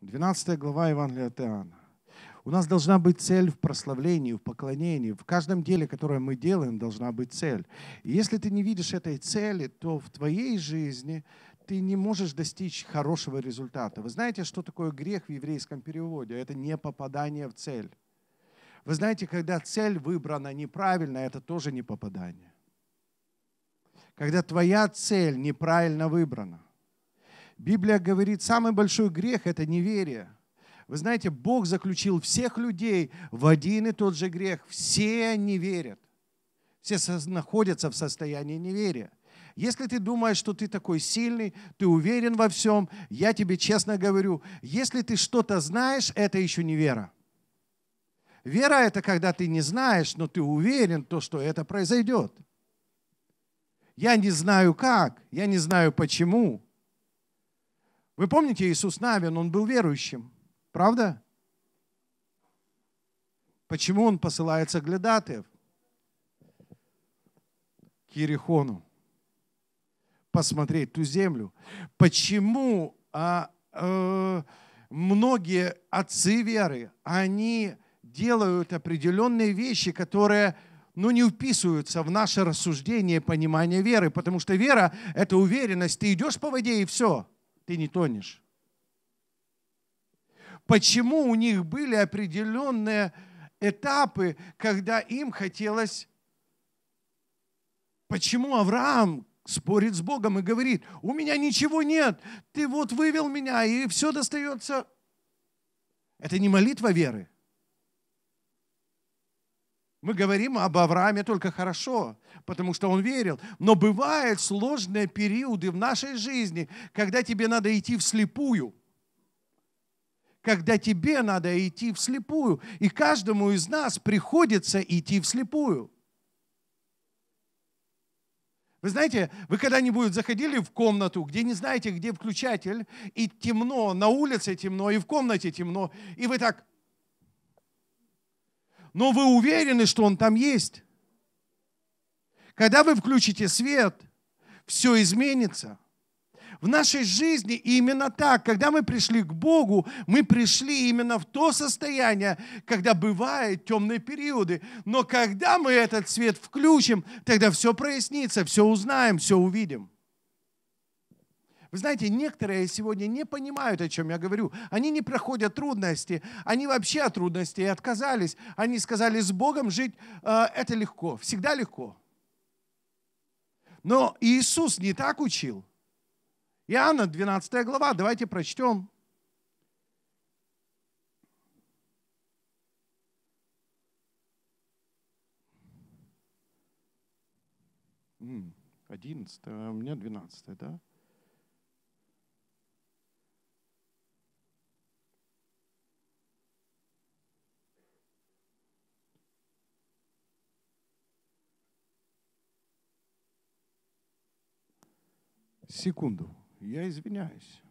12 глава Евангелия от Иоанна. У нас должна быть цель в прославлении, в поклонении. В каждом деле, которое мы делаем, должна быть цель. И если ты не видишь этой цели, то в твоей жизни ты не можешь достичь хорошего результата. Вы знаете, что такое грех в еврейском переводе? Это не попадание в цель. Вы знаете, когда цель выбрана неправильно, это тоже не попадание. Когда твоя цель неправильно выбрана. Библия говорит, самый большой грех – это неверие. Вы знаете, Бог заключил всех людей в один и тот же грех. Все не верят. Все находятся в состоянии неверия. Если ты думаешь, что ты такой сильный, ты уверен во всем, я тебе честно говорю, если ты что-то знаешь, это еще не вера. Вера – это когда ты не знаешь, но ты уверен, то, что это произойдет. Я не знаю как, я не знаю почему, вы помните Иисус Навин, он был верующим, правда? Почему он посылается глядатаев? К Ерехону. Посмотреть ту землю. Почему а, э, многие отцы веры, они делают определенные вещи, которые ну, не вписываются в наше рассуждение и понимание веры, потому что вера – это уверенность. Ты идешь по воде, и все – ты не тонешь. Почему у них были определенные этапы, когда им хотелось... Почему Авраам спорит с Богом и говорит, у меня ничего нет, ты вот вывел меня, и все достается. Это не молитва веры. Мы говорим об Аврааме только хорошо, потому что он верил. Но бывают сложные периоды в нашей жизни, когда тебе надо идти вслепую. Когда тебе надо идти вслепую. И каждому из нас приходится идти вслепую. Вы знаете, вы когда-нибудь заходили в комнату, где не знаете, где включатель, и темно, на улице темно, и в комнате темно, и вы так но вы уверены, что он там есть. Когда вы включите свет, все изменится. В нашей жизни именно так, когда мы пришли к Богу, мы пришли именно в то состояние, когда бывают темные периоды. Но когда мы этот свет включим, тогда все прояснится, все узнаем, все увидим. Вы знаете, некоторые сегодня не понимают, о чем я говорю. Они не проходят трудности, они вообще от трудностей отказались. Они сказали, с Богом жить э, это легко, всегда легко. Но Иисус не так учил. Иоанна 12 глава, давайте прочтем. Одиннадцатая, а у меня двенадцатая, да? секунду, я извиняюсь.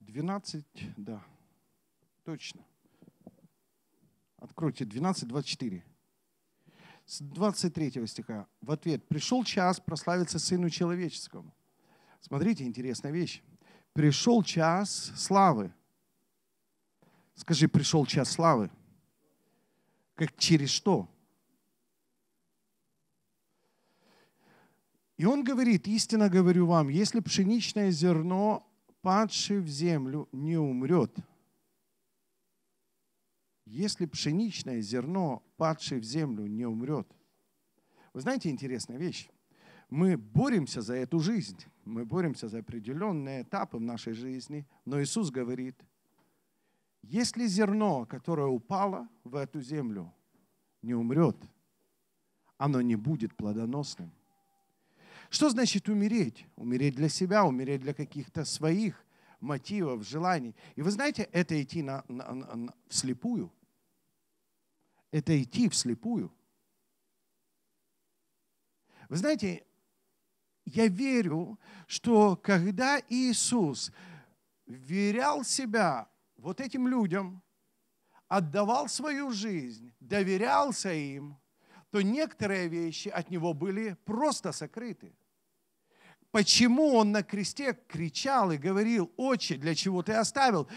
Двенадцать, да, точно. Откройте, двенадцать двадцать четыре. С 23 стиха в ответ. «Пришел час прославиться Сыну Человеческому». Смотрите, интересная вещь. «Пришел час славы». Скажи, пришел час славы. Как через что? И он говорит, истинно говорю вам, если пшеничное зерно, падшее в землю, не умрет, если пшеничное зерно, падшее в землю, не умрет. Вы знаете, интересная вещь. Мы боремся за эту жизнь, мы боремся за определенные этапы в нашей жизни, но Иисус говорит, если зерно, которое упало в эту землю, не умрет, оно не будет плодоносным. Что значит умереть? Умереть для себя, умереть для каких-то своих мотивов, желаний. И вы знаете, это идти на, на, на, вслепую. Это идти вслепую. Вы знаете, я верю, что когда Иисус верял себя вот этим людям, отдавал свою жизнь, доверялся им – то некоторые вещи от него были просто сокрыты. Почему он на кресте кричал и говорил, «Отче, для чего ты оставил?»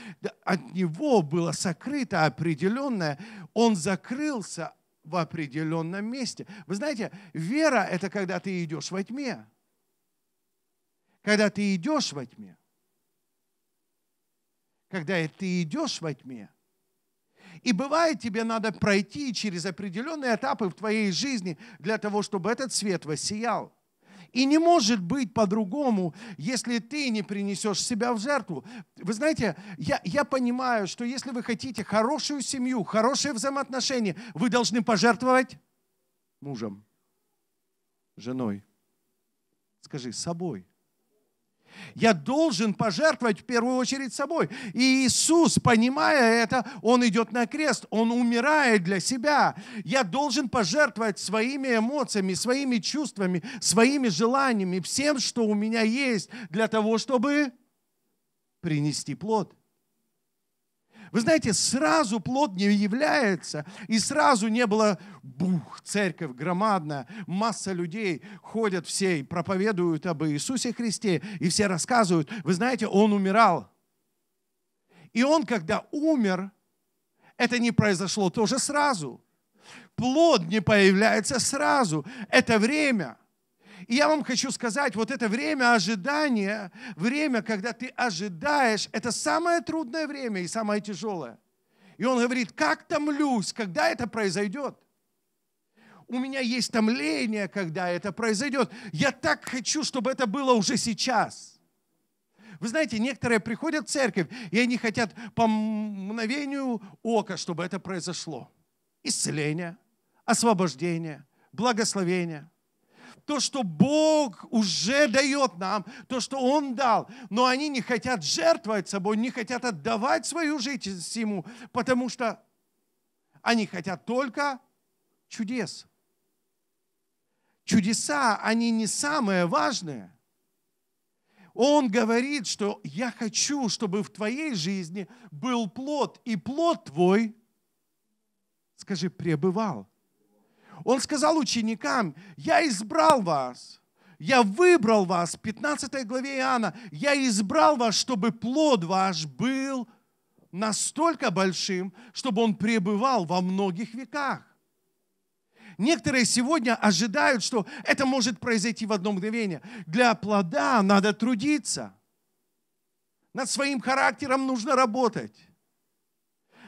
От него было сокрыто определенное, он закрылся в определенном месте. Вы знаете, вера – это когда ты идешь во тьме. Когда ты идешь во тьме. Когда ты идешь во тьме – и бывает, тебе надо пройти через определенные этапы в твоей жизни для того, чтобы этот свет воссиял. И не может быть по-другому, если ты не принесешь себя в жертву. Вы знаете, я, я понимаю, что если вы хотите хорошую семью, хорошие взаимоотношения, вы должны пожертвовать мужем, женой. Скажи, собой. Я должен пожертвовать в первую очередь собой. И Иисус, понимая это, Он идет на крест, Он умирает для себя. Я должен пожертвовать своими эмоциями, своими чувствами, своими желаниями, всем, что у меня есть, для того, чтобы принести плод. Вы знаете, сразу плод не является, и сразу не было, бух, церковь громадная, масса людей ходят все и проповедуют об Иисусе Христе, и все рассказывают, вы знаете, он умирал. И он, когда умер, это не произошло тоже сразу. Плод не появляется сразу. Это время – и я вам хочу сказать, вот это время ожидания, время, когда ты ожидаешь, это самое трудное время и самое тяжелое. И он говорит, как томлюсь, когда это произойдет? У меня есть томление, когда это произойдет. Я так хочу, чтобы это было уже сейчас. Вы знаете, некоторые приходят в церковь, и они хотят по мгновению ока, чтобы это произошло. Исцеление, освобождение, благословение – то, что Бог уже дает нам, то, что Он дал. Но они не хотят жертвовать собой, не хотят отдавать свою жизнь Ему, потому что они хотят только чудес. Чудеса, они не самое важное. Он говорит, что я хочу, чтобы в твоей жизни был плод, и плод твой, скажи, пребывал. Он сказал ученикам, я избрал вас, я выбрал вас, 15 главе Иоанна, я избрал вас, чтобы плод ваш был настолько большим, чтобы он пребывал во многих веках. Некоторые сегодня ожидают, что это может произойти в одно мгновение. Для плода надо трудиться. Над своим характером нужно работать.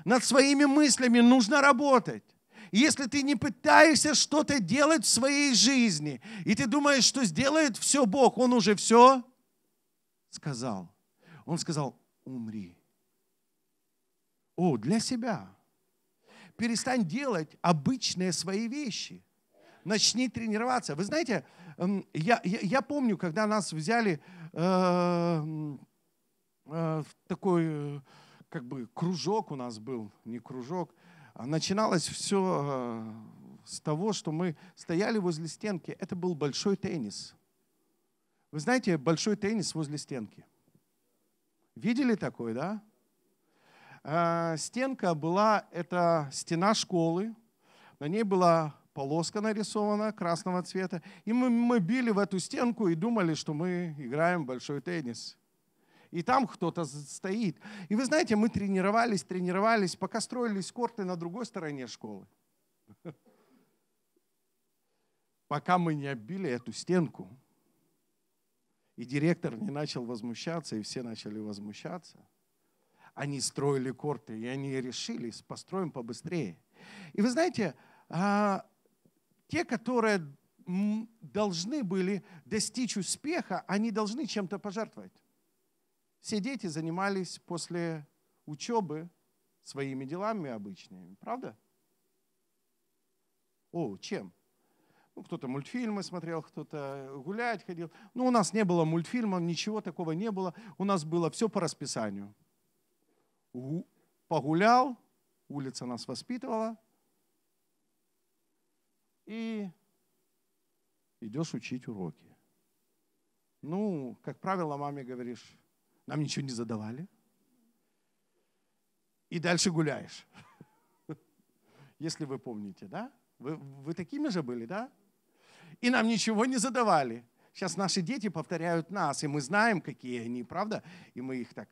Над своими мыслями нужно работать если ты не пытаешься что-то делать в своей жизни, и ты думаешь, что сделает все Бог, Он уже все сказал. Он сказал, умри. О, для себя. Перестань делать обычные свои вещи. Начни тренироваться. Вы знаете, эм, я, я, я помню, когда нас взяли э, э, в такой, э, как бы, кружок у нас был, не кружок, э, а начиналось все э, с того, что мы стояли возле стенки. Это был большой теннис. Вы знаете, большой теннис возле стенки. Видели такой, да? Э, стенка была, это стена школы. На ней была полоска нарисована красного цвета. И мы, мы били в эту стенку и думали, что мы играем большой теннис и там кто-то стоит. И вы знаете, мы тренировались, тренировались, пока строились корты на другой стороне школы. Пока мы не оббили эту стенку, и директор не начал возмущаться, и все начали возмущаться. Они строили корты, и они решили, построим побыстрее. И вы знаете, а, те, которые должны были достичь успеха, они должны чем-то пожертвовать. Все дети занимались после учебы своими делами обычными, правда? О, чем? Ну, кто-то мультфильмы смотрел, кто-то гулять ходил. Ну, у нас не было мультфильмов, ничего такого не было. У нас было все по расписанию. Погулял, улица нас воспитывала. И идешь учить уроки. Ну, как правило, маме говоришь, нам ничего не задавали. И дальше гуляешь. Если вы помните, да? Вы, вы такими же были, да? И нам ничего не задавали. Сейчас наши дети повторяют нас, и мы знаем, какие они, правда? И мы их так,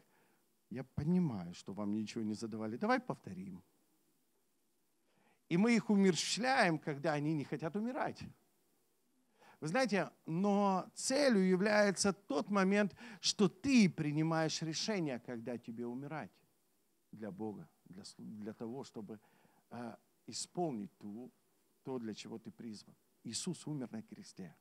я понимаю, что вам ничего не задавали, давай повторим. И мы их умерщвляем, когда они не хотят умирать. Вы знаете, но целью является тот момент, что ты принимаешь решение, когда тебе умирать для Бога, для, для того, чтобы э, исполнить ту, то, для чего ты призван. Иисус умер на кресте.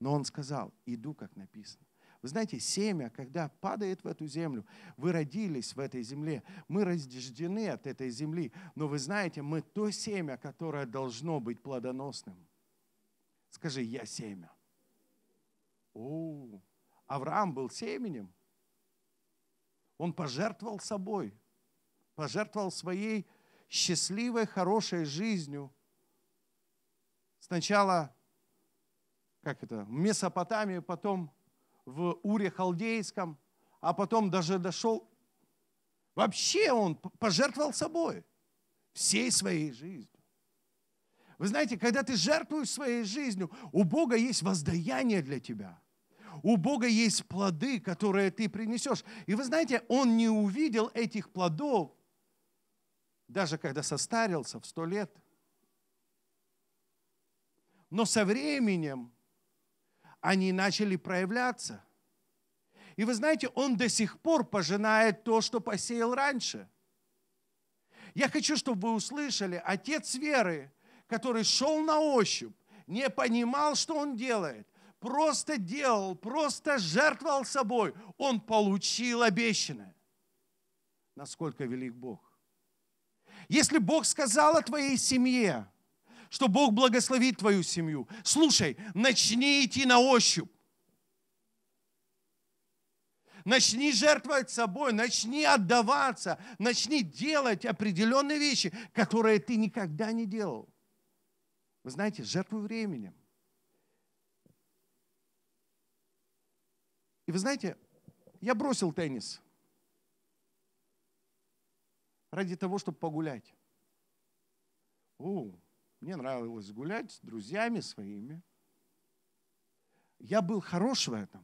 Но Он сказал, иду, как написано. Вы знаете, семя, когда падает в эту землю, вы родились в этой земле, мы рождены от этой земли, но вы знаете, мы то семя, которое должно быть плодоносным. Скажи, я семя. О, Авраам был семенем. Он пожертвовал собой, пожертвовал своей счастливой, хорошей жизнью. Сначала, как это, в Месопотамии, потом в Уре Халдейском, а потом даже дошел. Вообще он пожертвовал собой всей своей жизнью. Вы знаете, когда ты жертвуешь своей жизнью, у Бога есть воздаяние для тебя. У Бога есть плоды, которые ты принесешь. И вы знаете, Он не увидел этих плодов, даже когда состарился в сто лет. Но со временем они начали проявляться. И вы знаете, он до сих пор пожинает то, что посеял раньше. Я хочу, чтобы вы услышали, отец веры – который шел на ощупь, не понимал, что он делает, просто делал, просто жертвовал собой, он получил обещанное. Насколько велик Бог. Если Бог сказал о твоей семье, что Бог благословит твою семью, слушай, начни идти на ощупь. Начни жертвовать собой, начни отдаваться, начни делать определенные вещи, которые ты никогда не делал. Вы знаете, жертвуй временем. И вы знаете, я бросил теннис ради того, чтобы погулять. О, мне нравилось гулять с друзьями своими. Я был хорош в этом.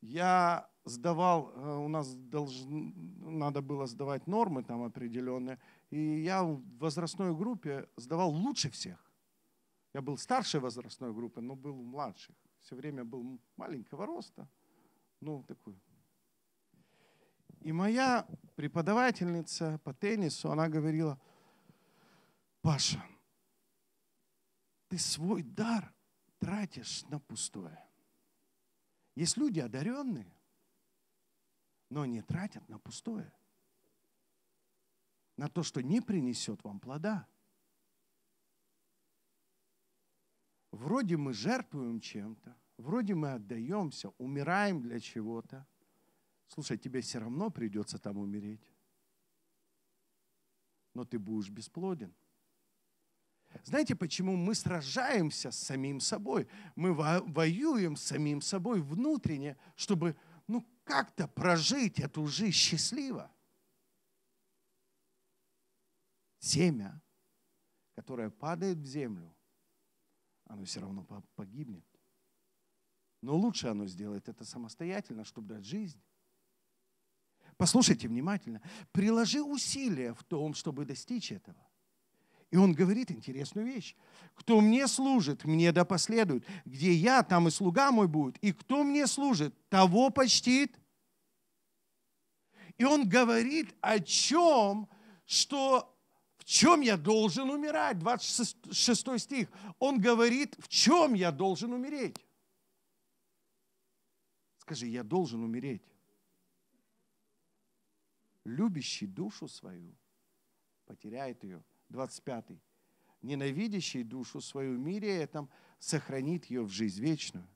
Я сдавал, э, у нас должен, надо было сдавать нормы там определенные – и я в возрастной группе сдавал лучше всех. Я был старшей возрастной группы, но был в младших. Все время был маленького роста. Ну, такой. И моя преподавательница по теннису, она говорила, Паша, ты свой дар тратишь на пустое. Есть люди одаренные, но они тратят на пустое на то, что не принесет вам плода. Вроде мы жертвуем чем-то, вроде мы отдаемся, умираем для чего-то. Слушай, тебе все равно придется там умереть. Но ты будешь бесплоден. Знаете, почему мы сражаемся с самим собой? Мы воюем с самим собой внутренне, чтобы ну, как-то прожить эту жизнь счастливо. семя, которое падает в землю, оно все равно погибнет. Но лучше оно сделает это самостоятельно, чтобы дать жизнь. Послушайте внимательно. Приложи усилия в том, чтобы достичь этого. И он говорит интересную вещь. Кто мне служит, мне да последует. Где я, там и слуга мой будет. И кто мне служит, того почтит. И он говорит о чем, что чем я должен умирать? 26 стих. Он говорит, в чем я должен умереть? Скажи, я должен умереть. Любящий душу свою потеряет ее. 25. -й. Ненавидящий душу свою в мире этом сохранит ее в жизнь вечную.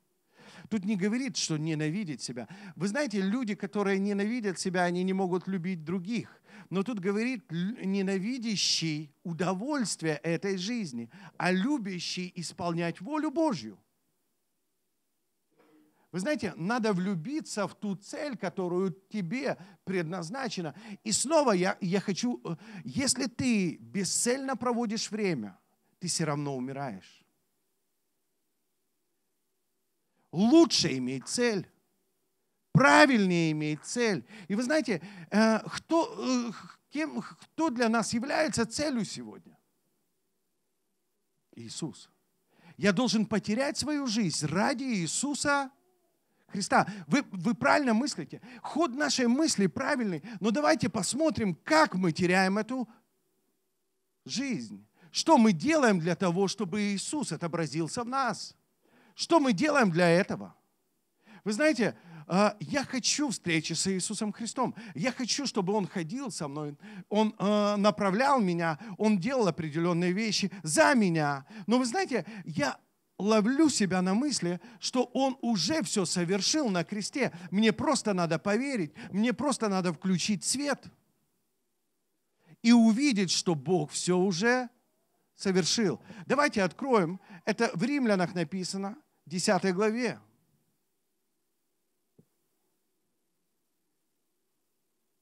Тут не говорит, что ненавидеть себя. Вы знаете, люди, которые ненавидят себя, они не могут любить других. Но тут говорит ненавидящий удовольствие этой жизни, а любящий исполнять волю Божью. Вы знаете, надо влюбиться в ту цель, которую тебе предназначена. И снова я, я хочу, э, если ты бесцельно проводишь время, ты все равно умираешь. Лучше иметь цель правильнее иметь цель. И вы знаете, э, кто, э, кем, кто для нас является целью сегодня? Иисус. Я должен потерять свою жизнь ради Иисуса Христа. Вы, вы правильно мыслите. Ход нашей мысли правильный. Но давайте посмотрим, как мы теряем эту жизнь. Что мы делаем для того, чтобы Иисус отобразился в нас? Что мы делаем для этого? Вы знаете, «А, я хочу встречи с Иисусом Христом. Я хочу, чтобы Он ходил со мной, Он э, направлял меня, Он делал определенные вещи за меня. Но вы знаете, я ловлю себя на мысли, что Он уже все совершил на кресте. Мне просто надо поверить, мне просто надо включить свет и увидеть, что Бог все уже совершил. Давайте откроем. Это в Римлянах написано, 10 главе.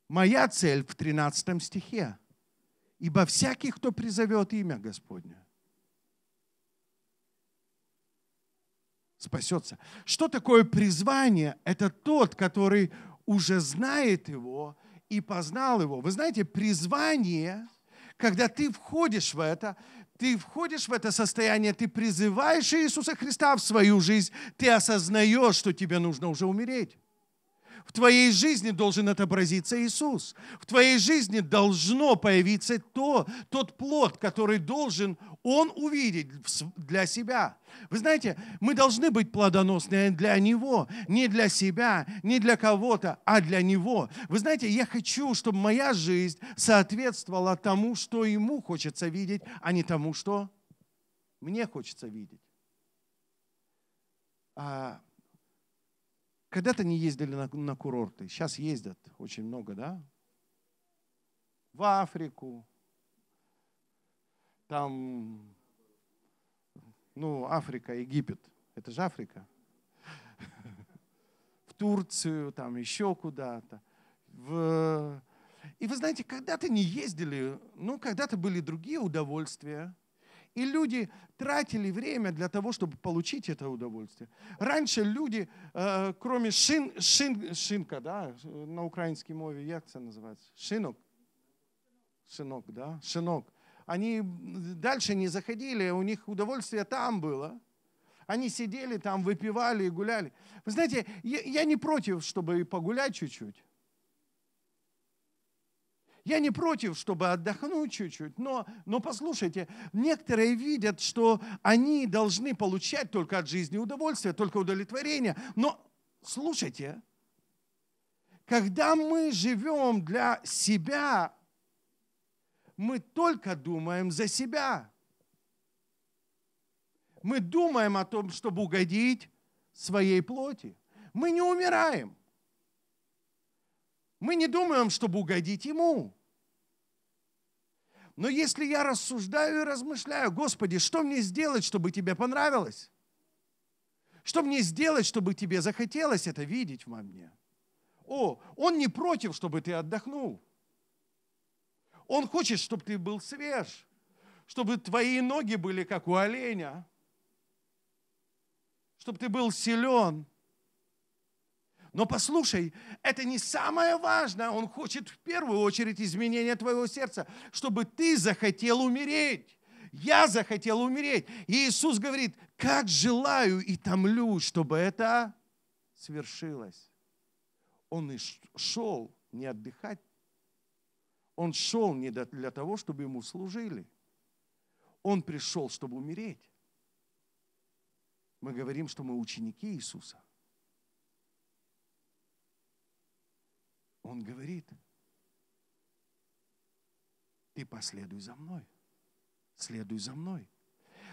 Моя цель в 13 стихе. Ибо всякий, кто призовет имя Господне, спасется. Что такое призвание? Это тот, который уже знает его и познал его. Вы знаете, призвание, когда ты входишь в это, ты входишь в это состояние, ты призываешь Иисуса Христа в свою жизнь, ты осознаешь, что тебе нужно уже умереть. В твоей жизни должен отобразиться Иисус. В твоей жизни должно появиться то, тот плод, который должен Он увидеть для себя. Вы знаете, мы должны быть плодоносны для Него, не для себя, не для кого-то, а для Него. Вы знаете, я хочу, чтобы моя жизнь соответствовала тому, что Ему хочется видеть, а не тому, что мне хочется видеть. А, когда-то не ездили на, на курорты, сейчас ездят очень много, да? В Африку, там, ну, Африка, Египет, это же Африка. В Турцию, там еще куда-то. В... И вы знаете, когда-то не ездили, ну, когда-то были другие удовольствия – и люди тратили время для того, чтобы получить это удовольствие. Раньше люди, э, кроме шин, шин, шинка, да, на украинской мове, как это называется? Шинок. Шинок, да, шинок. Они дальше не заходили, у них удовольствие там было. Они сидели там, выпивали и гуляли. Вы знаете, я, я не против, чтобы погулять чуть-чуть. Я не против, чтобы отдохнуть чуть-чуть, но, но послушайте, некоторые видят, что они должны получать только от жизни удовольствие, только удовлетворение. Но слушайте, когда мы живем для себя, мы только думаем за себя. Мы думаем о том, чтобы угодить своей плоти. Мы не умираем. Мы не думаем, чтобы угодить Ему. Но если я рассуждаю и размышляю, Господи, что мне сделать, чтобы тебе понравилось? Что мне сделать, чтобы тебе захотелось это видеть во мне? О, он не против, чтобы ты отдохнул. Он хочет, чтобы ты был свеж, чтобы твои ноги были как у оленя, чтобы ты был силен – но послушай, это не самое важное. Он хочет в первую очередь изменения твоего сердца, чтобы ты захотел умереть. Я захотел умереть. И Иисус говорит, как желаю и томлю, чтобы это свершилось. Он и шел не отдыхать. Он шел не для того, чтобы ему служили. Он пришел, чтобы умереть. Мы говорим, что мы ученики Иисуса. Он говорит, ты последуй за мной, следуй за мной.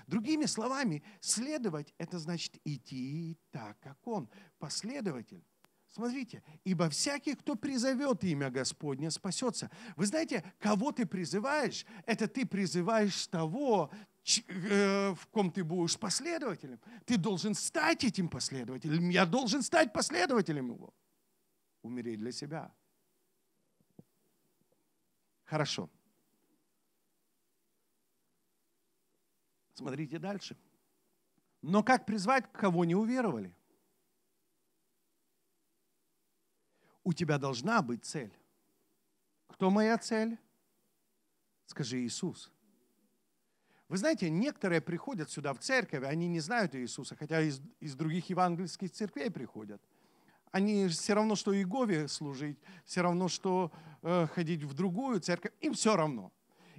Другими словами, следовать – это значит идти так, как он, последователь. Смотрите, ибо всякий, кто призовет имя Господне, спасется. Вы знаете, кого ты призываешь, это ты призываешь того, э, в ком ты будешь последователем. Ты должен стать этим последователем. Я должен стать последователем его. Умереть для себя. Хорошо. Смотрите дальше. Но как призвать, кого не уверовали? У тебя должна быть цель. Кто моя цель? Скажи Иисус. Вы знаете, некоторые приходят сюда в церковь, они не знают Иисуса, хотя из, из других евангельских церквей приходят. Они все равно, что Иегове служить, все равно, что э, ходить в другую церковь, им все равно.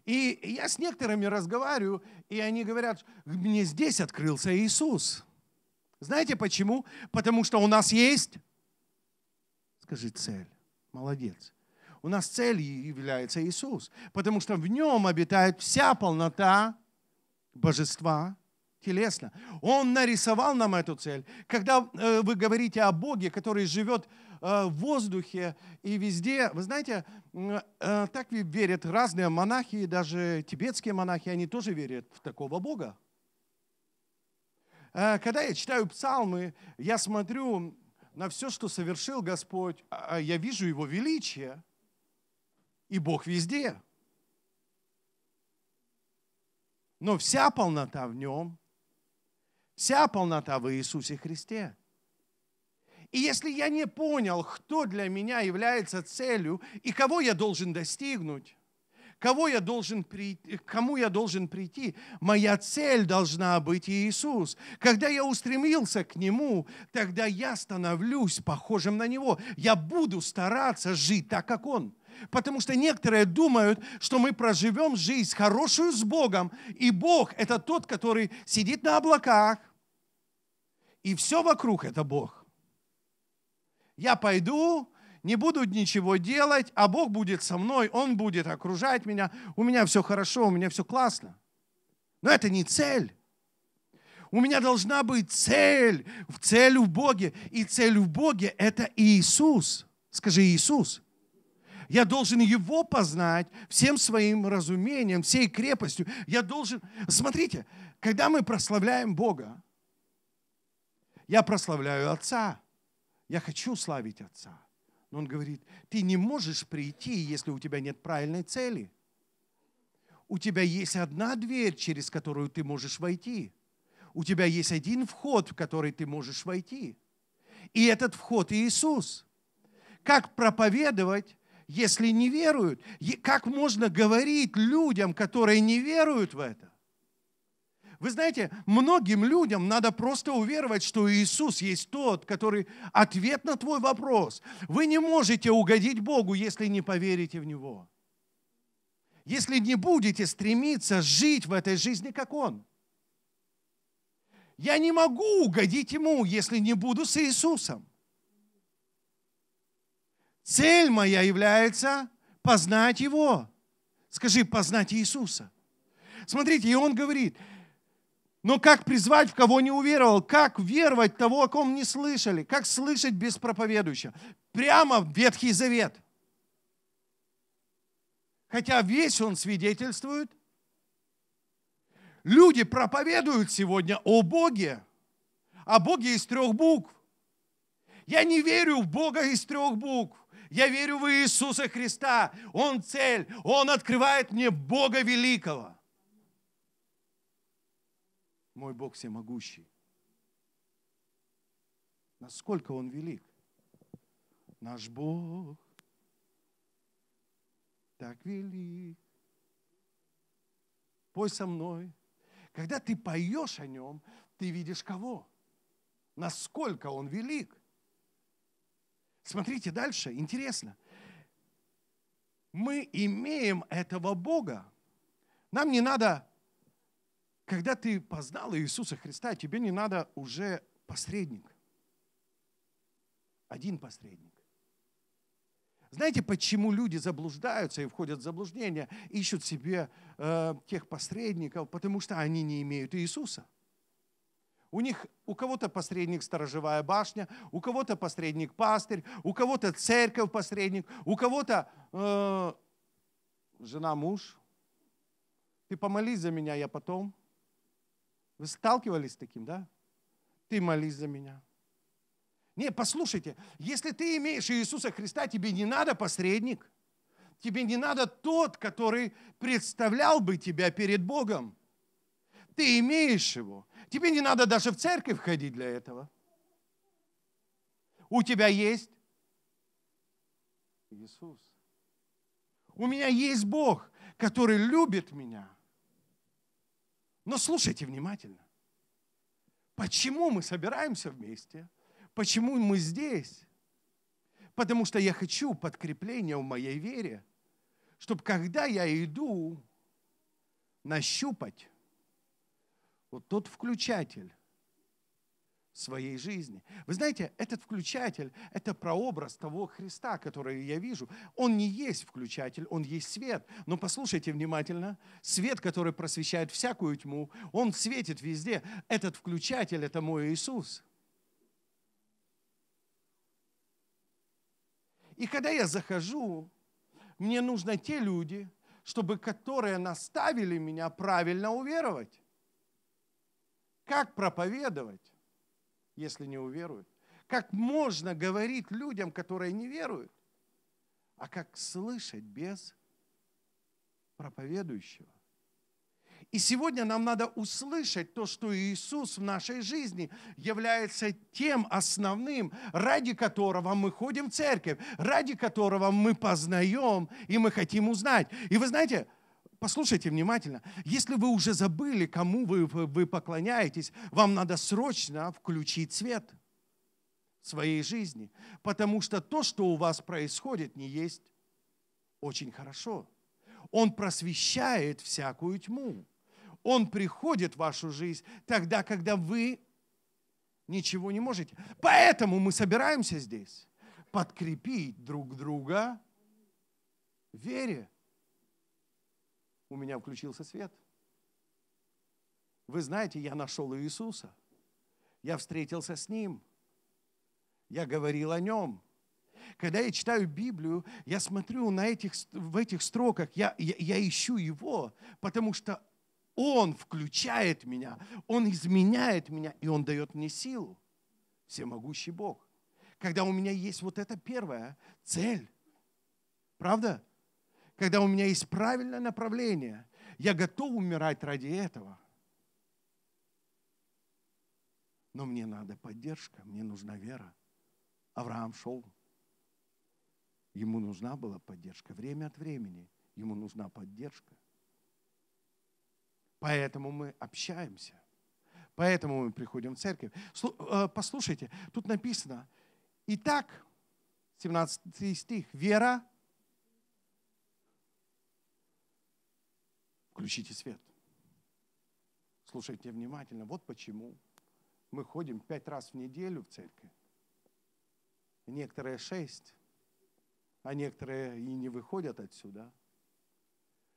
И я с некоторыми разговариваю, и они говорят, мне здесь открылся Иисус. Знаете почему? Потому что у нас есть, скажи, цель. Молодец. У нас целью является Иисус, потому что в нем обитает вся полнота Божества телесно. Он нарисовал нам эту цель. Когда э, вы говорите о Боге, который живет э, в воздухе и везде, вы знаете, э, так верят разные монахи, даже тибетские монахи, они тоже верят в такого Бога. Когда я читаю псалмы, я смотрю на все, что совершил Господь, а, а я вижу Его величие, и Бог везде. Но вся полнота в Нем – Вся полнота в Иисусе Христе. И если я не понял, кто для меня является целью и кого я должен достигнуть, кого я должен прийти, к кому я должен прийти, моя цель должна быть Иисус. Когда я устремился к Нему, тогда я становлюсь похожим на Него. Я буду стараться жить так, как Он. Потому что некоторые думают, что мы проживем жизнь хорошую с Богом, и Бог – это тот, который сидит на облаках, и все вокруг – это Бог. Я пойду, не буду ничего делать, а Бог будет со мной, Он будет окружать меня, у меня все хорошо, у меня все классно. Но это не цель. У меня должна быть цель, цель в Боге. И цель в Боге – это Иисус. Скажи Иисус. Я должен Его познать всем своим разумением, всей крепостью. Я должен... Смотрите, когда мы прославляем Бога, я прославляю Отца. Я хочу славить Отца. Но Он говорит, ты не можешь прийти, если у тебя нет правильной цели. У тебя есть одна дверь, через которую ты можешь войти. У тебя есть один вход, в который ты можешь войти. И этот вход Иисус. Как проповедовать если не веруют? Как можно говорить людям, которые не веруют в это? Вы знаете, многим людям надо просто уверовать, что Иисус есть тот, который ответ на твой вопрос. Вы не можете угодить Богу, если не поверите в Него. Если не будете стремиться жить в этой жизни, как Он. Я не могу угодить Ему, если не буду с Иисусом. Цель моя является познать Его. Скажи, познать Иисуса. Смотрите, и он говорит, но как призвать, в кого не уверовал? Как веровать того, о ком не слышали? Как слышать без проповедующего? Прямо в Ветхий Завет. Хотя весь он свидетельствует. Люди проповедуют сегодня о Боге, о Боге из трех букв. Я не верю в Бога из трех букв. Я верю в Иисуса Христа. Он цель. Он открывает мне Бога великого. Мой Бог всемогущий. Насколько Он велик. Наш Бог так велик. Пой со мной. Когда ты поешь о нем, ты видишь кого? Насколько он велик. Смотрите дальше, интересно. Мы имеем этого Бога. Нам не надо, когда ты познал Иисуса Христа, тебе не надо уже посредник. Один посредник. Знаете, почему люди заблуждаются и входят в заблуждение, ищут себе э, тех посредников, потому что они не имеют Иисуса. У них у кого-то посредник сторожевая башня, у кого-то посредник пастырь, у кого-то церковь посредник, у кого-то э, жена муж. Ты помолись за меня, я потом. Вы сталкивались с таким, да? Ты молись за меня. Не, послушайте, если ты имеешь Иисуса Христа, тебе не надо посредник. Тебе не надо тот, который представлял бы тебя перед Богом. Ты имеешь его. Тебе не надо даже в церковь ходить для этого. У тебя есть Иисус. У меня есть Бог, который любит меня. Но слушайте внимательно. Почему мы собираемся вместе? Почему мы здесь? Потому что я хочу подкрепления в моей вере, чтобы когда я иду нащупать вот тот включатель своей жизни. Вы знаете, этот включатель – это прообраз того Христа, который я вижу. Он не есть включатель, он есть свет. Но послушайте внимательно. Свет, который просвещает всякую тьму, он светит везде. Этот включатель – это мой Иисус. И когда я захожу, мне нужны те люди, чтобы которые наставили меня правильно уверовать. Как проповедовать, если не уверуют? Как можно говорить людям, которые не веруют? А как слышать без проповедующего? И сегодня нам надо услышать то, что Иисус в нашей жизни является тем основным, ради которого мы ходим в церковь, ради которого мы познаем и мы хотим узнать. И вы знаете, послушайте внимательно, если вы уже забыли, кому вы, вы поклоняетесь, вам надо срочно включить свет в своей жизни, потому что то, что у вас происходит, не есть очень хорошо. Он просвещает всякую тьму. Он приходит в вашу жизнь тогда, когда вы ничего не можете. Поэтому мы собираемся здесь подкрепить друг друга вере у меня включился свет. Вы знаете, я нашел Иисуса. Я встретился с Ним. Я говорил о Нем. Когда я читаю Библию, я смотрю на этих, в этих строках, я, я, я ищу Его, потому что Он включает меня, Он изменяет меня, и Он дает мне силу. Всемогущий Бог. Когда у меня есть вот эта первая цель, правда? когда у меня есть правильное направление, я готов умирать ради этого. Но мне надо поддержка, мне нужна вера. Авраам шел. Ему нужна была поддержка. Время от времени ему нужна поддержка. Поэтому мы общаемся. Поэтому мы приходим в церковь. Э, послушайте, тут написано, и так, 17 стих, вера Включите свет. Слушайте внимательно. Вот почему мы ходим пять раз в неделю в церкви. Некоторые шесть, а некоторые и не выходят отсюда,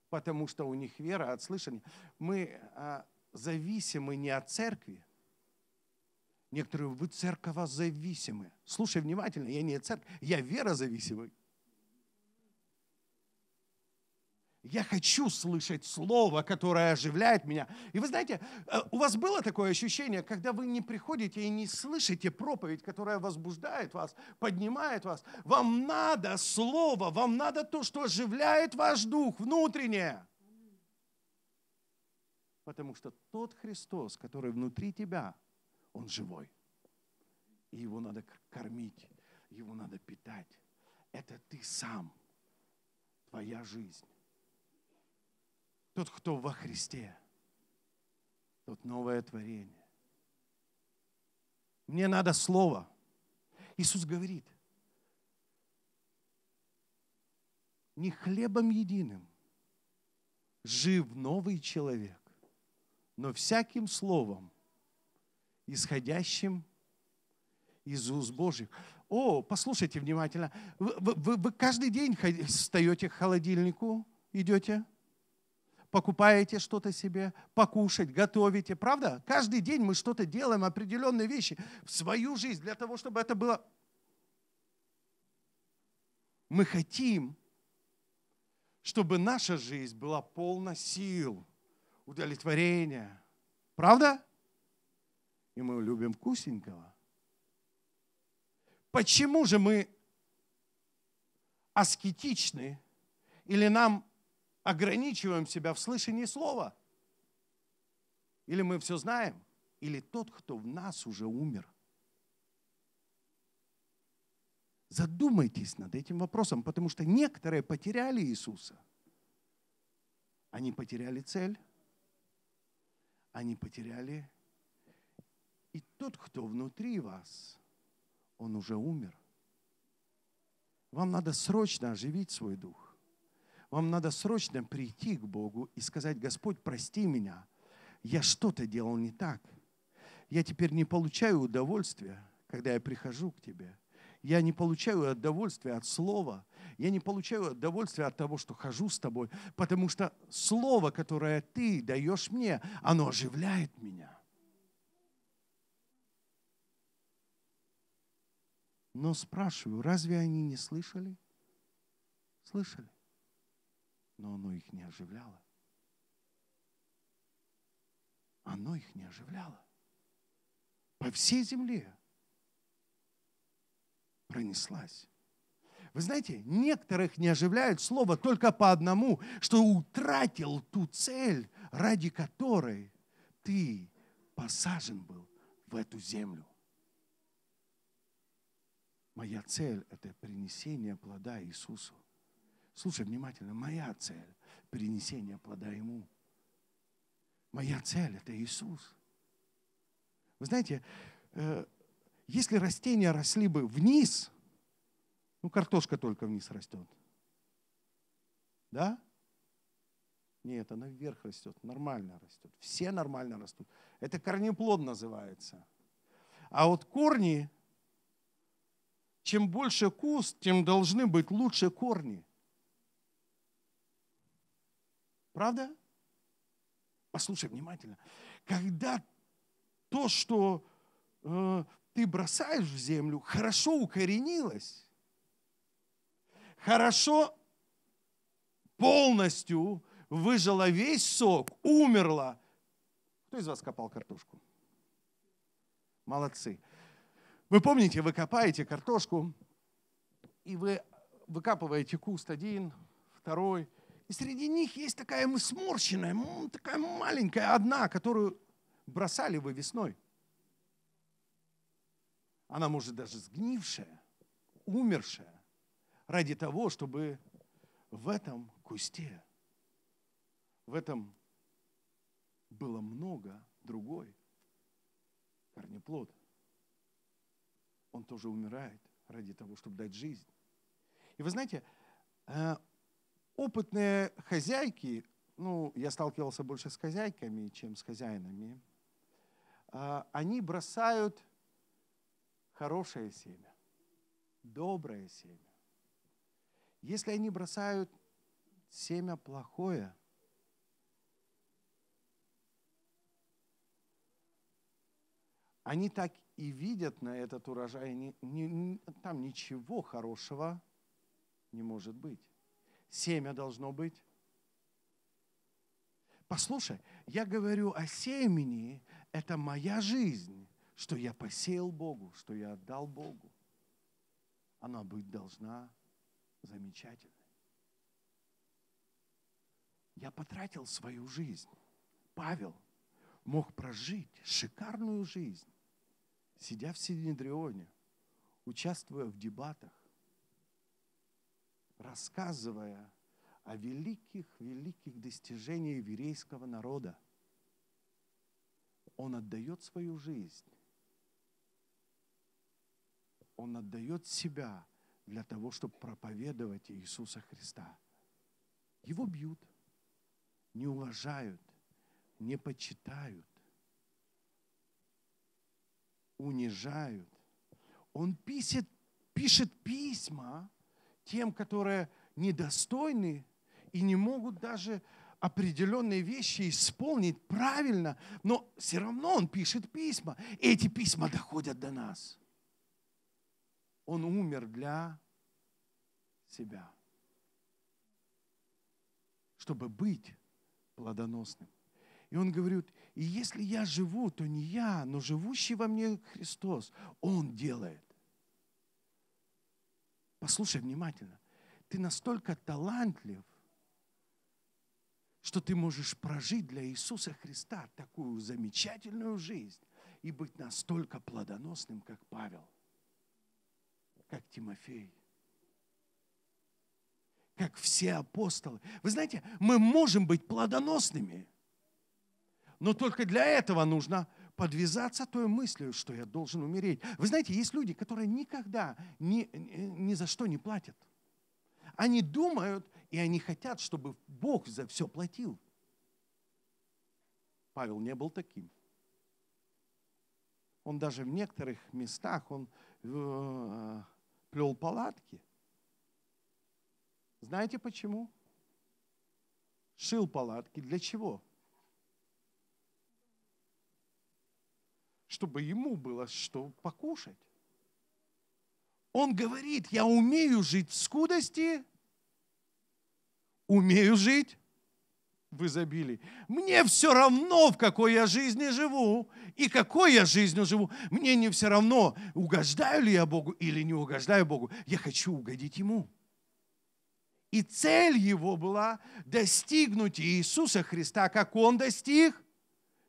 потому что у них вера от слышания. Мы а, зависимы не от церкви, Некоторые, вы церковозависимы. Слушай внимательно, я не церковь, я верозависимый. Я хочу слышать слово, которое оживляет меня. И вы знаете, э, у вас было такое ощущение, когда вы не приходите и не слышите проповедь, которая возбуждает вас, поднимает вас. Вам надо слово, вам надо то, что оживляет ваш дух внутренне. Потому что тот Христос, который внутри тебя, он живой. И его надо кормить, его надо питать. Это ты сам, твоя жизнь. Тот, кто во Христе, тот новое творение. Мне надо слово. Иисус говорит, не хлебом единым жив новый человек, но всяким словом, исходящим из уст Божьих. О, послушайте внимательно. Вы, вы, вы каждый день встаете к холодильнику, идете – покупаете что-то себе, покушать, готовите, правда? Каждый день мы что-то делаем, определенные вещи в свою жизнь для того, чтобы это было... Мы хотим, чтобы наша жизнь была полна сил, удовлетворения. Правда? И мы любим вкусенького. Почему же мы аскетичны или нам ограничиваем себя в слышании слова. Или мы все знаем, или тот, кто в нас уже умер. Задумайтесь над этим вопросом, потому что некоторые потеряли Иисуса. Они потеряли цель, они потеряли... И тот, кто внутри вас, он уже умер. Вам надо срочно оживить свой дух. Вам надо срочно прийти к Богу и сказать, Господь, прости меня, я что-то делал не так. Я теперь не получаю удовольствия, когда я прихожу к Тебе. Я не получаю удовольствия от слова. Я не получаю удовольствия от того, что хожу с тобой, потому что слово, которое ты даешь мне, оно оживляет меня. Но спрашиваю, разве они не слышали? Слышали но оно их не оживляло. Оно их не оживляло. По всей земле пронеслась. Вы знаете, некоторых не оживляет слово только по одному, что утратил ту цель, ради которой ты посажен был в эту землю. Моя цель – это принесение плода Иисусу. Слушай внимательно, моя цель – принесение плода Ему. Моя цель – это Иисус. Вы знаете, э, если растения росли бы вниз, ну, картошка только вниз растет. Да? Нет, она вверх растет, нормально растет. Все нормально растут. Это корнеплод называется. А вот корни, чем больше куст, тем должны быть лучше корни. Правда? Послушай внимательно. Когда то, что э, ты бросаешь в землю, хорошо укоренилось, хорошо полностью выжило весь сок, умерла. Кто из вас копал картошку? Молодцы. Вы помните, вы копаете картошку, и вы выкапываете куст один, второй – и среди них есть такая сморщенная, такая маленькая одна, которую бросали вы весной. Она может даже сгнившая, умершая, ради того, чтобы в этом кусте, в этом было много другой корнеплод. Он тоже умирает ради того, чтобы дать жизнь. И вы знаете, э, опытные хозяйки, ну, я сталкивался больше с хозяйками, чем с хозяинами, а, они бросают хорошее семя, доброе семя. Если они бросают семя плохое, они так и видят на этот урожай, не, не, там ничего хорошего не может быть семя должно быть. Послушай, я говорю о семени, это моя жизнь, что я посеял Богу, что я отдал Богу. Она быть должна замечательной. Я потратил свою жизнь. Павел мог прожить шикарную жизнь, сидя в Синедрионе, участвуя в дебатах, рассказывая о великих-великих достижениях еврейского народа. Он отдает свою жизнь. Он отдает себя для того, чтобы проповедовать Иисуса Христа. Его бьют, не уважают, не почитают, унижают. Он пишет, пишет письма, тем, которые недостойны и не могут даже определенные вещи исполнить правильно, но все равно он пишет письма. И эти письма доходят до нас. Он умер для себя, чтобы быть плодоносным. И он говорит, и если я живу, то не я, но живущий во мне Христос, Он делает. Послушай внимательно. Ты настолько талантлив, что ты можешь прожить для Иисуса Христа такую замечательную жизнь и быть настолько плодоносным, как Павел, как Тимофей, как все апостолы. Вы знаете, мы можем быть плодоносными, но только для этого нужно подвязаться той мыслью, что я должен умереть. Вы знаете, есть люди, которые никогда ни, ни за что не платят. Они думают, и они хотят, чтобы Бог за все платил. Павел не был таким. Он даже в некоторых местах, он э, плел палатки. Знаете почему? Шил палатки для чего? чтобы ему было что покушать. Он говорит, я умею жить в скудости, умею жить в изобилии. Мне все равно, в какой я жизни живу и какой я жизнью живу. Мне не все равно, угождаю ли я Богу или не угождаю Богу. Я хочу угодить Ему. И цель его была достигнуть Иисуса Христа, как Он достиг,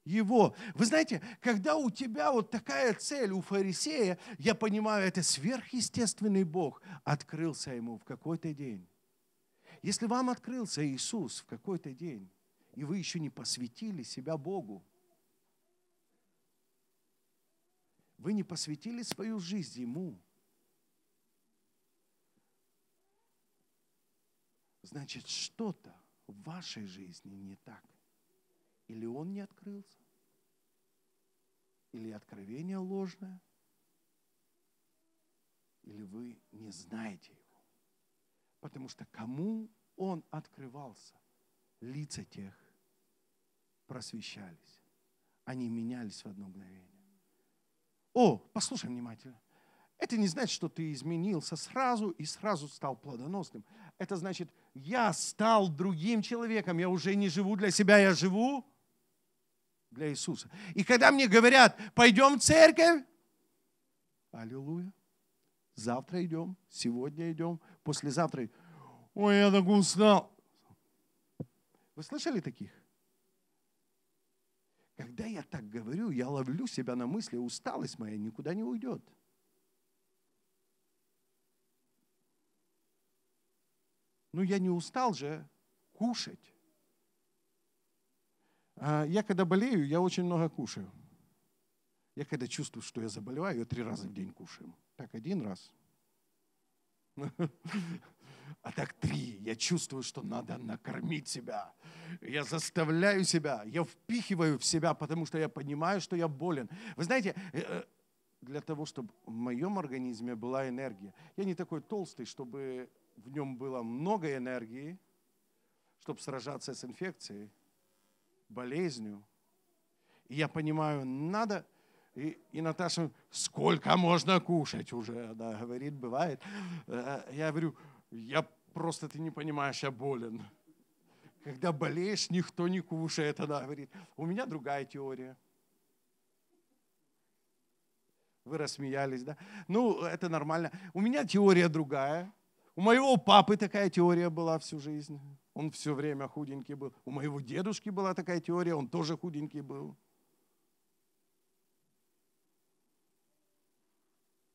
его. Вы знаете, когда у тебя вот такая цель у фарисея, я понимаю, это сверхъестественный Бог открылся ему в какой-то день. Если вам открылся Иисус в какой-то день, и вы еще не посвятили себя Богу, вы не посвятили свою жизнь Ему, значит, что-то в вашей жизни не так. Или он не открылся? Или откровение ложное? Или вы не знаете его? Потому что кому он открывался? Лица тех просвещались. Они менялись в одно мгновение. О, послушай внимательно. Это не значит, что ты изменился сразу и сразу стал плодоносным. Это значит, я стал другим человеком, я уже не живу для себя, я живу для Иисуса. И когда мне говорят, пойдем в церковь, аллилуйя, завтра идем, сегодня идем, послезавтра Ой, я так устал. Вы слышали таких? Когда я так говорю, я ловлю себя на мысли, усталость моя никуда не уйдет. Ну, я не устал же кушать. А, я когда болею, я очень много кушаю. Я когда чувствую, что я заболеваю, я три раза в день кушаю. Так, один раз. А так три. Я чувствую, что надо накормить себя. Я заставляю себя, я впихиваю в себя, потому что я понимаю, что я болен. Вы знаете, э, э, для того, чтобы в моем организме была энергия. Я не такой толстый, чтобы в нем было много энергии, чтобы сражаться с инфекцией болезнью. И я понимаю, надо... И, и Наташа, сколько можно кушать уже, Она говорит, бывает. Э, я говорю, я просто, ты не понимаешь, я болен. Когда болеешь, никто не кушает, она говорит. У меня другая теория. Вы рассмеялись, да? Ну, это нормально. У меня теория другая. У моего папы такая теория была всю жизнь он все время худенький был. У моего дедушки была такая теория, он тоже худенький был.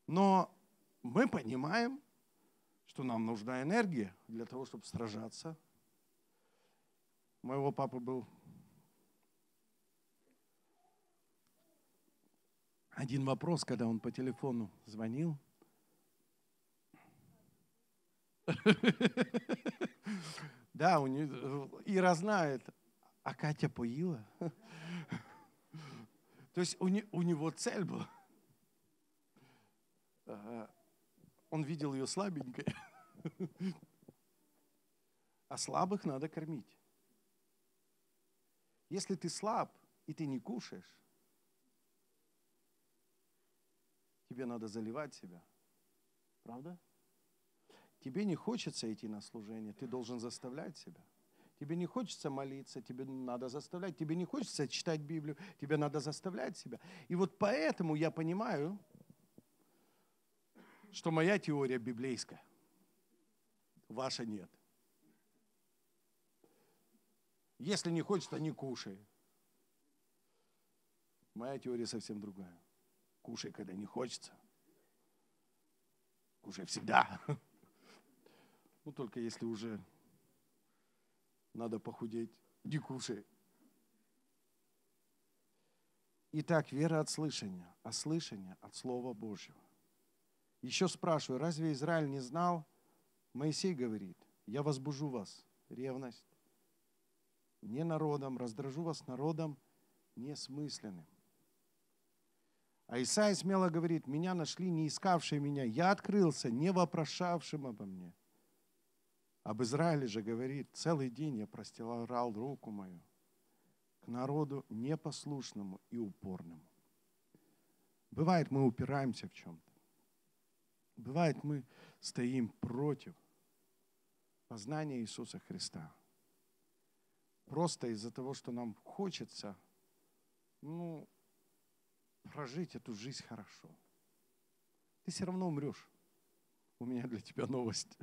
Но мы понимаем, что нам нужна энергия для того, чтобы сражаться. У моего папы был один вопрос, когда он по телефону звонил – да, у нее, э, Ира знает, а Катя поила. То есть у, не, у него цель была. Э, он видел ее слабенькой. А слабых надо кормить. Если ты слаб и ты не кушаешь, тебе надо заливать себя. Правда? Тебе не хочется идти на служение, ты должен заставлять себя. Тебе не хочется молиться, тебе надо заставлять. Тебе не хочется читать Библию, тебе надо заставлять себя. И вот поэтому я понимаю, что моя теория библейская, ваша нет. Если не хочется, не кушай. Моя теория совсем другая. Кушай, когда не хочется. Кушай всегда. Ну, только если уже надо похудеть, не кушай. Итак, вера от слышания, а слышание от Слова Божьего. Еще спрашиваю, разве Израиль не знал? Моисей говорит, я возбужу вас, ревность, не народом, раздражу вас народом несмысленным. А Исаия смело говорит, меня нашли не искавшие меня, я открылся не вопрошавшим обо мне – об Израиле же говорит, целый день я простирал руку мою к народу непослушному и упорному. Бывает, мы упираемся в чем-то. Бывает, мы стоим против познания Иисуса Христа. Просто из-за того, что нам хочется, ну, прожить эту жизнь хорошо. Ты все равно умрешь. У меня для тебя новость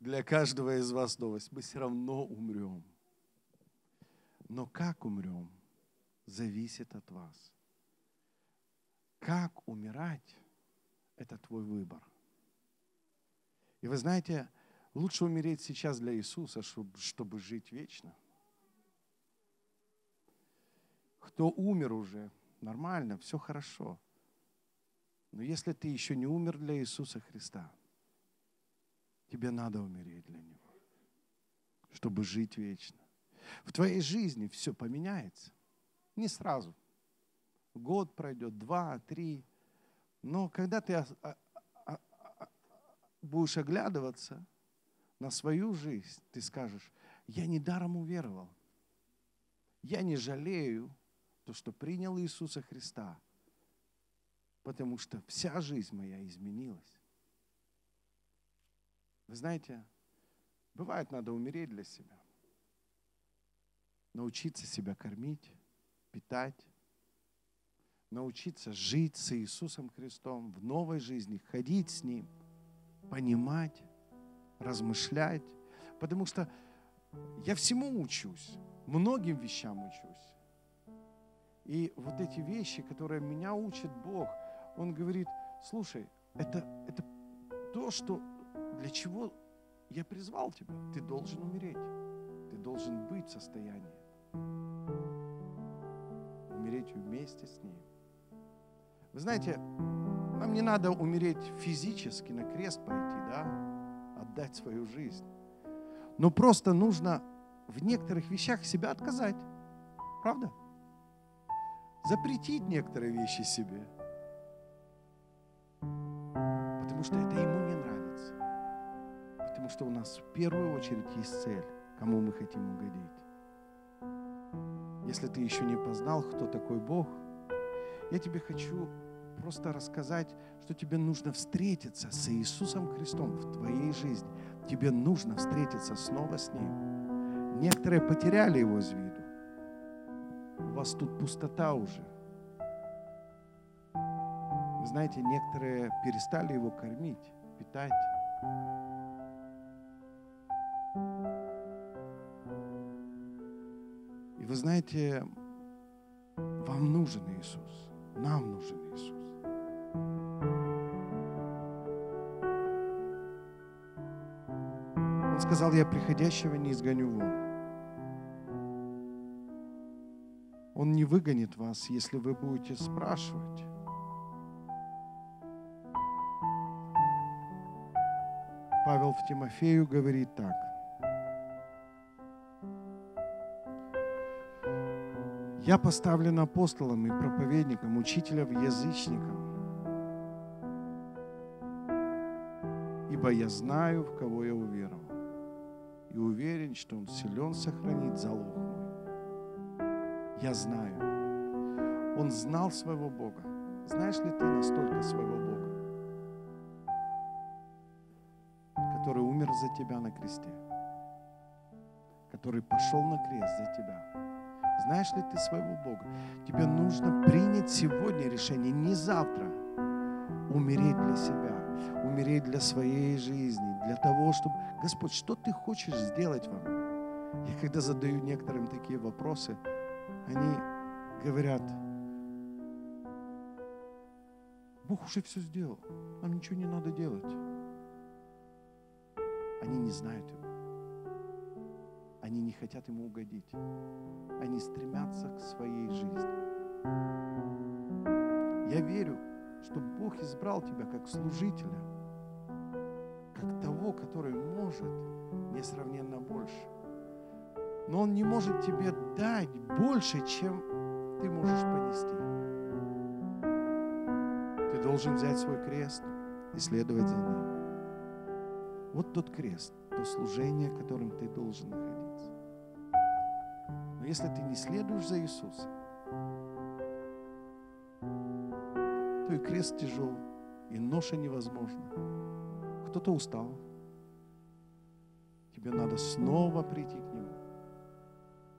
для каждого из вас новость. Мы все равно умрем. Но как умрем, зависит от вас. Как умирать, это твой выбор. И вы знаете, лучше умереть сейчас для Иисуса, чтобы, чтобы жить вечно. Кто умер уже, нормально, все хорошо. Но если ты еще не умер для Иисуса Христа – Тебе надо умереть для Него, чтобы жить вечно. В твоей жизни все поменяется. Не сразу. Год пройдет, два, три. Но когда ты а, а, а, будешь оглядываться на свою жизнь, ты скажешь, я недаром уверовал. Я не жалею то, что принял Иисуса Христа, потому что вся жизнь моя изменилась. Вы знаете, бывает, надо умереть для себя. Научиться себя кормить, питать, научиться жить с Иисусом Христом в новой жизни, ходить с Ним, понимать, размышлять. Потому что я всему учусь, многим вещам учусь. И вот эти вещи, которые меня учит Бог, Он говорит, слушай, это, это то, что для чего я призвал тебя? Ты должен умереть. Ты должен быть в состоянии умереть вместе с ним. Вы знаете, нам не надо умереть физически, на крест пойти, да, отдать свою жизнь. Но просто нужно в некоторых вещах себя отказать. Правда? Запретить некоторые вещи себе. Потому что это ему потому что у нас в первую очередь есть цель, кому мы хотим угодить. Если ты еще не познал, кто такой Бог, я тебе хочу просто рассказать, что тебе нужно встретиться с Иисусом Христом в твоей жизни. Тебе нужно встретиться снова с Ним. Некоторые потеряли Его из виду. У вас тут пустота уже. Вы знаете, некоторые перестали Его кормить, питать. вы знаете, вам нужен Иисус, нам нужен Иисус. Он сказал, я приходящего не изгоню вон. Он не выгонит вас, если вы будете спрашивать. Павел в Тимофею говорит так. Я поставлен апостолом и проповедником, учителем язычником. Ибо я знаю, в кого я уверовал, и уверен, что он силен сохранить залог мой. Я знаю. Он знал своего Бога. Знаешь ли ты настолько своего Бога, который умер за тебя на кресте, который пошел на крест за тебя – знаешь ли ты своего Бога? Тебе нужно принять сегодня решение, не завтра, умереть для себя, умереть для своей жизни, для того, чтобы... Господь, что ты хочешь сделать вам? Я когда задаю некоторым такие вопросы, они говорят, Бог уже все сделал, нам ничего не надо делать. Они не знают Его. Они не хотят ему угодить. Они стремятся к своей жизни. Я верю, что Бог избрал тебя как служителя, как того, который может несравненно больше. Но Он не может тебе дать больше, чем ты можешь понести. Ты должен взять свой крест и следовать за ним. Вот тот крест, то служение, которым ты должен если ты не следуешь за Иисусом, то и крест тяжел, и ноша невозможна. Кто-то устал. Тебе надо снова прийти к Нему.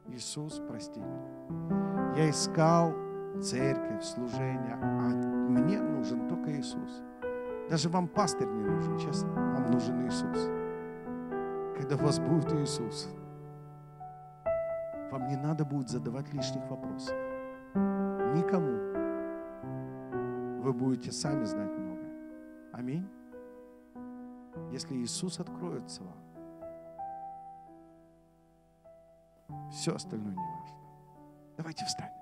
Иисус, прости меня. Я искал церковь, служение, а мне нужен только Иисус. Даже вам пастор не нужен, честно. Вам нужен Иисус. Когда у вас будет Иисус, вам не надо будет задавать лишних вопросов. Никому. Вы будете сами знать многое. Аминь. Если Иисус откроется вам, все остальное не важно. Давайте встанем.